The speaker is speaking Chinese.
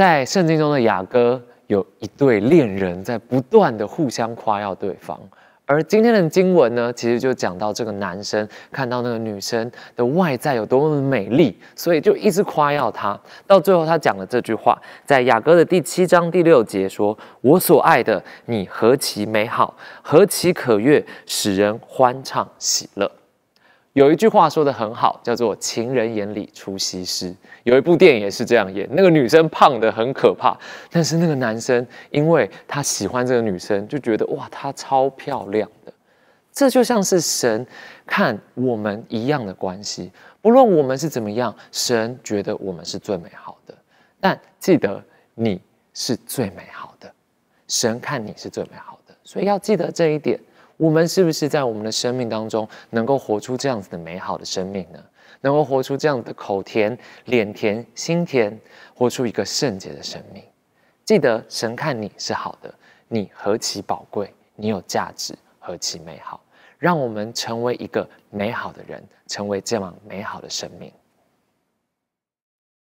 在圣经中的雅歌有一对恋人，在不断的互相夸耀对方，而今天的经文呢，其实就讲到这个男生看到那个女生的外在有多么的美丽，所以就一直夸耀她，到最后他讲了这句话，在雅歌的第七章第六节说：“我所爱的，你何其美好，何其可悦，使人欢畅喜乐。”有一句话说的很好，叫做“情人眼里出西施”。有一部电影也是这样演，那个女生胖的很可怕，但是那个男生因为他喜欢这个女生，就觉得哇，她超漂亮的。这就像是神看我们一样的关系，不论我们是怎么样，神觉得我们是最美好的。但记得，你是最美好的，神看你是最美好的，所以要记得这一点。我们是不是在我们的生命当中能够活出这样子的美好的生命呢？能够活出这样的口甜、脸甜、心甜，活出一个圣洁的生命。记得神看你是好的，你何其宝贵，你有价值，何其美好。让我们成为一个美好的人，成为这样美好的生命。